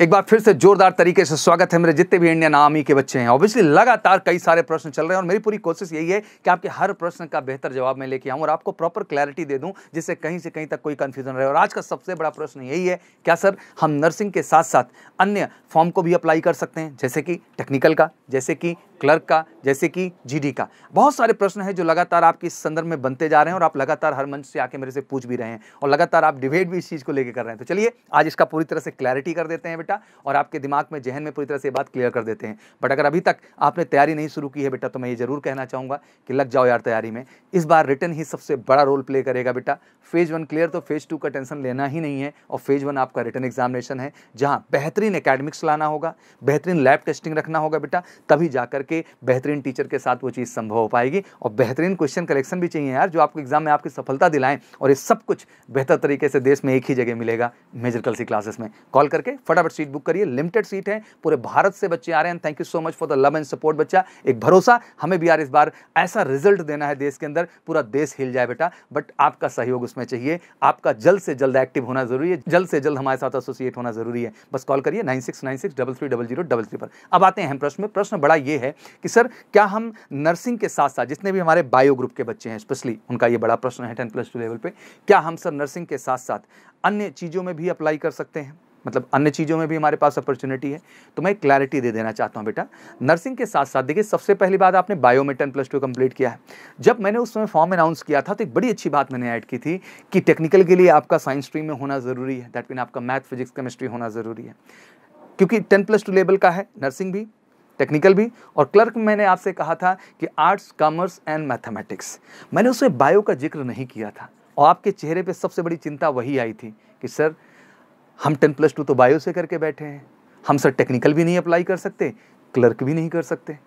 एक बार फिर से जोरदार तरीके से स्वागत है मेरे जितने भी इंडियन आर्मी के बच्चे हैं ऑब्वियसली लगातार कई सारे प्रश्न चल रहे हैं और मेरी पूरी कोशिश यही है कि आपके हर प्रश्न का बेहतर जवाब मैं लेके आऊँ और आपको प्रॉपर क्लैरिटी दे दूं जिससे कहीं से कहीं तक कोई कंफ्यूजन रहे और आज का सबसे बड़ा प्रश्न यही है क्या सर हम नर्सिंग के साथ साथ अन्य फॉर्म को भी अप्लाई कर सकते हैं जैसे कि टेक्निकल का जैसे कि क्लर्क का जैसे कि जीडी का बहुत सारे प्रश्न हैं जो लगातार आपके इस संदर्भ में बनते जा रहे हैं और आप लगातार हर मंच से आके मेरे से पूछ भी रहे हैं और लगातार आप डिबेट भी इस चीज़ को लेकर कर रहे हैं तो चलिए आज इसका पूरी तरह से क्लैरिटी कर देते हैं बेटा और आपके दिमाग में जहन में पूरी तरह से बात क्लियर कर देते हैं बट अगर अभी तक आपने तैयारी नहीं शुरू की है बेटा तो मैं ये जरूर कहना चाहूँगा कि लग जाओ यार तैयारी में इस बार रिटर्न ही सबसे बड़ा रोल प्ले करेगा बेटा फेज़ वन क्लियर तो फेज़ टू का टेंशन लेना ही नहीं है और फेज़ वन आपका रिटर्न एग्जामिनेशन है जहाँ बेहतरीन अकेडमिक्स लाना होगा बेहतरीन लैब टेस्टिंग रखना होगा बेटा तभी जाकर करके बेहतरीन टीचर के साथ वो चीज़ संभव हो पाएगी और बेहतरीन क्वेश्चन कलेक्शन भी चाहिए यार जो आपको एग्ज़ाम में आपकी सफलता दिलाएं और ये सब कुछ बेहतर तरीके से देश में एक ही जगह मिलेगा मेजर कल सी क्लासेस में कॉल करके फटाफट सीट बुक करिए लिमिटेड सीट है पूरे भारत से बच्चे आ रहे हैं thank you so much for the love and support बच्चा एक भरोसा हमें भी यार इस बार ऐसा रिजल्ट देना है देश के अंदर पूरा देश हिल जाए बेटा बट आपका सहयोग उसमें चाहिए आपका जल्द से जल्द एक्टिव होना जरूरी है जल्द से जल्द हमारे साथ एसोसिएट होना जरूरी है बस कॉल करिए nine six nine six double three double zero double three पर अब आते हैं प्रश्न में प्रश्न बड़ा ये है कि सर क्या हम नर्सिंग के साथ साथ जितने भी हमारे बायो ग्रुप के बच्चे हैं स्पेशली उनका ये बड़ा प्रश्न है टेन प्लस टू लेवल पर क्या हम सर नर्सिंग के साथ साथ अन्य चीज़ों में भी अप्लाई कर सकते हैं मतलब अन्य चीज़ों में भी हमारे पास अपॉर्चुनिटी है तो मैं क्लैरिटी दे देना चाहता हूँ बेटा नर्सिंग के साथ साथ देखिए सबसे पहली बात आपने बायो में टेन प्लस टू कम्प्लीट किया है जब मैंने उस समय फॉर्म अनाउंस किया था तो एक बड़ी अच्छी बात मैंने ऐड की थी कि टेक्निकल के लिए आपका साइंस स्ट्रीम में होना ज़रूरी है दैट मीन आपका मैथ फिजिक्स केमिस्ट्री होना ज़रूरी है क्योंकि टेन प्लस टू लेवल का है नर्सिंग भी टेक्निकल भी और क्लर्क में मैंने आपसे कहा था कि आर्ट्स कॉमर्स एंड मैथमेटिक्स मैंने उसमें बायो का जिक्र नहीं किया था और आपके चेहरे पे सबसे बड़ी चिंता वही आई थी कि सर हम टेन प्लस टू तो बायो से करके बैठे हैं हम सर टेक्निकल भी नहीं अप्लाई कर सकते क्लर्क भी नहीं कर सकते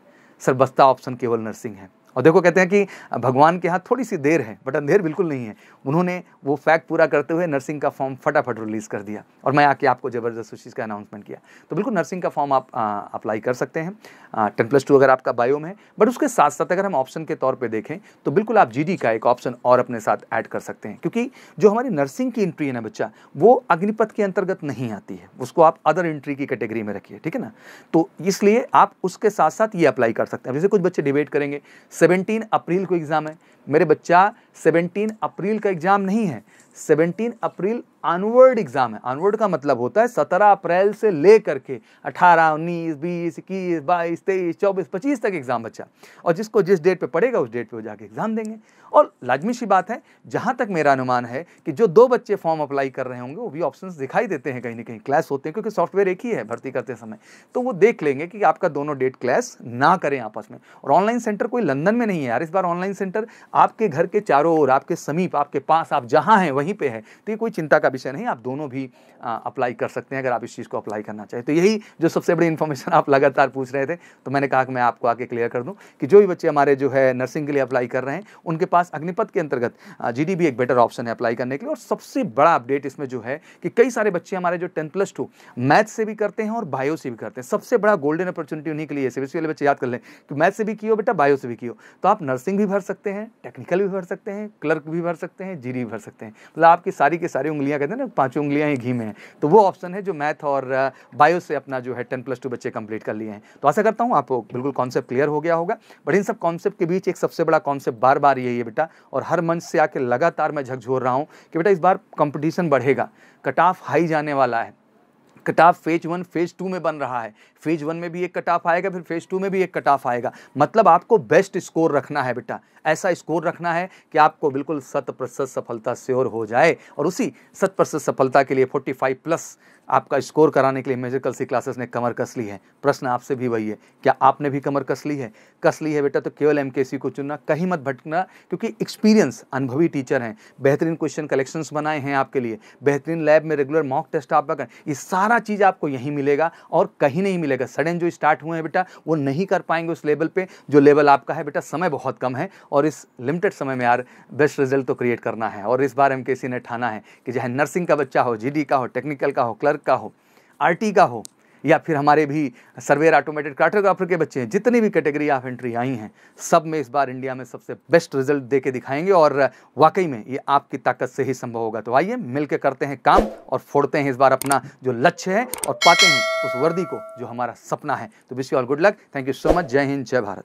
सर बस्ता ऑप्शन केवल नर्सिंग है और देखो कहते हैं कि भगवान के यहाँ थोड़ी सी देर है बट अंधेर बिल्कुल नहीं है उन्होंने वो फैक्ट पूरा करते हुए नर्सिंग का फॉर्म फटाफट रिलीज कर दिया और मैं आके आपको ज़बरदस्त उस चीज़ का अनाउंसमेंट किया तो बिल्कुल नर्सिंग का फॉर्म आप अप्लाई कर सकते हैं टेन प्लस टू अगर आपका बायो में बट उसके साथ साथ अगर हम ऑप्शन के तौर पर देखें तो बिल्कुल आप जी का एक ऑप्शन और अपने साथ ऐड कर सकते हैं क्योंकि जो हमारी नर्सिंग की एंट्री है ना बच्चा वो अग्निपथ के अंतर्गत नहीं आती है उसको आप अदर एंट्री की कैटेगरी में रखिए ठीक है ना तो इसलिए आप उसके साथ साथ ये अप्लाई कर सकते हैं जैसे कुछ बच्चे डिबेट करेंगे 17 अप्रैल को एग्ज़ाम है मेरे बच्चा सेवनटीन अप्रैल का एग्ज़ाम नहीं है सेवनटीन अप्रैल अनवर्ड एग्ज़ाम है अनवर्ड का मतलब होता है सत्रह अप्रैल से ले करके अठारह उन्नीस बीस इक्कीस बाईस तेईस चौबीस पच्चीस तक एग्ज़ाम बचा और जिसको जिस डेट पे पड़ेगा उस डेट पे वो जाके एग्ज़ाम देंगे और लाजमी सी बात है जहाँ तक मेरा अनुमान है कि जो दो बच्चे फॉर्म अप्लाई कर रहे होंगे वो भी ऑप्शन दिखाई देते हैं कहीं ना कहीं क्लैश होते हैं क्योंकि सॉफ्टवेयर एक ही है भर्ती करते समय तो वो देख लेंगे कि आपका दोनों डेट क्लैश ना करें आपस में और ऑनलाइन सेंटर कोई लंदन में नहीं है यार इस बार ऑनलाइन सेंटर आपके घर के चार चारों ओर आपके समीप आपके पास आप जहाँ हैं वहीं पे है तो ये कोई चिंता का विषय नहीं आप दोनों भी अप्लाई कर सकते हैं अगर आप इस चीज़ को अप्लाई करना चाहें तो यही जो सबसे बड़ी इन्फॉर्मेशन आप लगातार पूछ रहे थे तो मैंने कहा कि मैं आपको आके क्लियर कर दूँ कि जो भी बच्चे हमारे जो है नर्सिंग के लिए अप्लाई कर रहे हैं उनके पास अग्निपथ के अंतर्गत जी भी एक बेटर ऑप्शन है अप्लाई करने के लिए और सबसे बड़ा अपडेट इसमें जो है कि कई सारे बच्चे हमारे जो टेन प्लस टू मैथ से भी करते हैं और बायो से भी करते हैं सबसे बड़ा गोल्डन अपॉर्चुनिटी उन्हीं के लिए सीबीएसई वाले बच्चे याद कर लें कि मैथ से भी कियो बेटा बायो से भी कियो तो आप नर्सिंग भी भर सकते हैं टेक्निकल भी भर सकते हैं सकते हैं क्लर्क भी भर सकते हैं जीरी भर सकते हैं मतलब आपकी सारी की सारी उंगलियां कहते हैं ना पांचों उंगलियां ही घी में हैं तो वो ऑप्शन है जो मैथ और बायो से अपना जो है टेन प्लस टू बच्चे कंप्लीट कर लिए हैं तो आशा करता हूँ आपको बिल्कुल कॉन्सेप्ट क्लियर हो गया होगा बट इन सब कॉन्सेप्ट के बीच एक सबसे बड़ा कॉन्सेप्ट बार बार यही है बेटा और हर मंच से आके लगातार मैं झकझोर रहा हूँ कि बेटा इस बार कॉम्पिटिशन बढ़ेगा कट ऑफ हाई जाने वाला है cut off phase one phase two में बन रहा है फेज वन में भी एक कट ऑफ आएगा फिर फेज टू में भी एक कट ऑफ आएगा मतलब आपको बेस्ट स्कोर रखना है बेटा ऐसा स्कोर रखना है कि आपको बिल्कुल शत प्रतिशत सफलता श्योर हो जाए और उसी शत प्रतिशत सफलता के लिए 45 प्लस आपका स्कोर कराने के लिए म्यूजिकल सी क्लासेस ने कमर कस ली है प्रश्न आपसे भी वही है क्या आपने भी कमर कस ली है कस ली है बेटा तो केवल एम को चुनना कहीं मत भटकना क्योंकि एक्सपीरियंस अनुभवी टीचर हैं बेहतरीन क्वेश्चन कलेक्शंस बनाए हैं आपके लिए बेहतरीन लैब में रेगुलर मॉक टेस्ट आप करें ये सारा चीज़ आपको यहीं मिलेगा और कहीं नहीं मिलेगा सडन जो स्टार्ट हुए हैं बेटा वो नहीं कर पाएंगे उस लेवल पर जो लेवल आपका है बेटा समय बहुत कम है और इस लिमिटेड समय में यार बेस्ट रिजल्ट तो क्रिएट करना है और इस बार एम ने ठाना है कि चाहे नर्सिंग का बच्चा हो जी का हो टेक्निकल का हो क्लर्क का हो आर का हो या फिर हमारे भी सर्वेयर ऑटोमेटेड कार्टोग्राफर के बच्चे हैं जितनी भी कैटेगरी ऑफ एंट्री आई हैं सब में इस बार इंडिया में सबसे बेस्ट रिजल्ट दे के दिखाएंगे और वाकई में ये आपकी ताकत से ही संभव होगा तो आइए मिल के करते हैं काम और फोड़ते हैं इस बार अपना जो लक्ष्य है और पाते हैं उस वर्दी को जो हमारा सपना है तो wish you all good luck thank you so much जय हिंद जय भारत